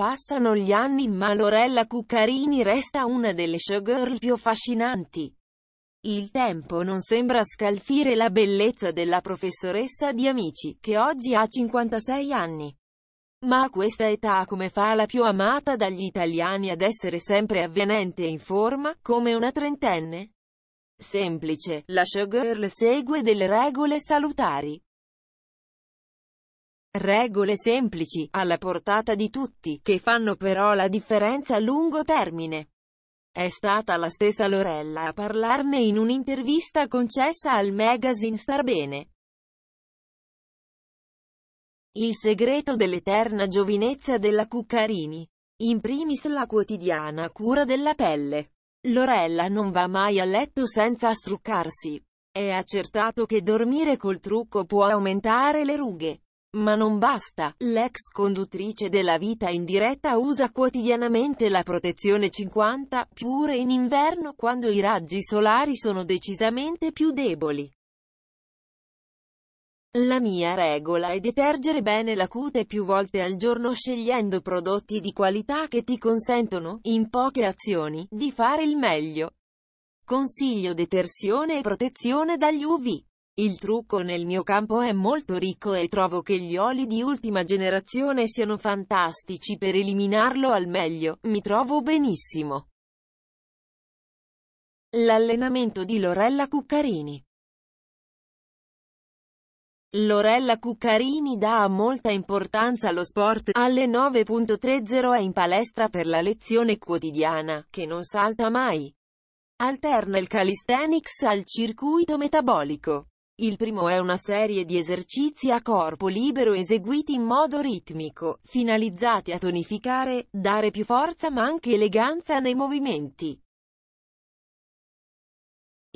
Passano gli anni ma Lorella Cuccarini resta una delle showgirl più affascinanti. Il tempo non sembra scalfire la bellezza della professoressa di Amici, che oggi ha 56 anni. Ma a questa età come fa la più amata dagli italiani ad essere sempre avvenente e in forma, come una trentenne? Semplice, la showgirl segue delle regole salutari. Regole semplici, alla portata di tutti, che fanno però la differenza a lungo termine. È stata la stessa Lorella a parlarne in un'intervista concessa al magazine Starbene. Il segreto dell'eterna giovinezza della Cuccarini. In primis la quotidiana cura della pelle. Lorella non va mai a letto senza struccarsi. È accertato che dormire col trucco può aumentare le rughe. Ma non basta, l'ex conduttrice della vita in diretta usa quotidianamente la protezione 50, pure in inverno quando i raggi solari sono decisamente più deboli. La mia regola è detergere bene la cute più volte al giorno scegliendo prodotti di qualità che ti consentono, in poche azioni, di fare il meglio. Consiglio detersione e protezione dagli UV. Il trucco nel mio campo è molto ricco e trovo che gli oli di ultima generazione siano fantastici per eliminarlo al meglio, mi trovo benissimo. L'allenamento di Lorella Cuccarini Lorella Cuccarini dà molta importanza allo sport, alle 9.30 è in palestra per la lezione quotidiana, che non salta mai. Alterna il calisthenics al circuito metabolico. Il primo è una serie di esercizi a corpo libero eseguiti in modo ritmico, finalizzati a tonificare, dare più forza ma anche eleganza nei movimenti.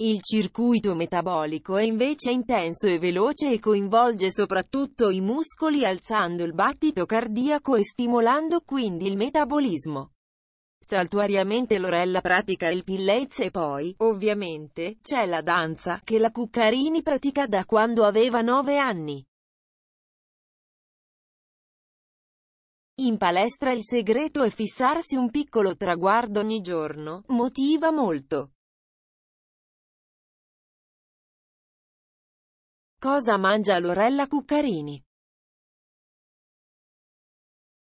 Il circuito metabolico è invece intenso e veloce e coinvolge soprattutto i muscoli alzando il battito cardiaco e stimolando quindi il metabolismo. Saltuariamente Lorella pratica il pillez e poi, ovviamente, c'è la danza, che la Cuccarini pratica da quando aveva 9 anni. In palestra il segreto è fissarsi un piccolo traguardo ogni giorno, motiva molto. Cosa mangia Lorella Cuccarini?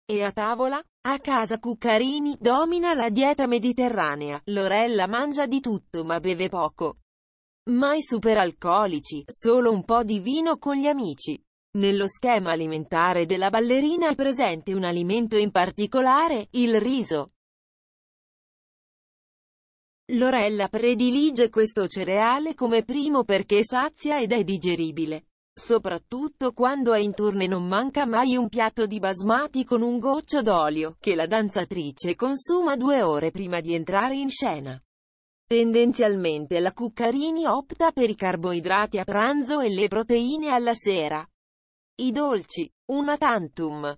E a tavola? A casa Cuccarini domina la dieta mediterranea, Lorella mangia di tutto ma beve poco. Mai superalcolici, solo un po' di vino con gli amici. Nello schema alimentare della ballerina è presente un alimento in particolare, il riso. Lorella predilige questo cereale come primo perché sazia ed è digeribile. Soprattutto quando è in tournée non manca mai un piatto di basmati con un goccio d'olio, che la danzatrice consuma due ore prima di entrare in scena. Tendenzialmente la Cuccarini opta per i carboidrati a pranzo e le proteine alla sera. I dolci, una tantum.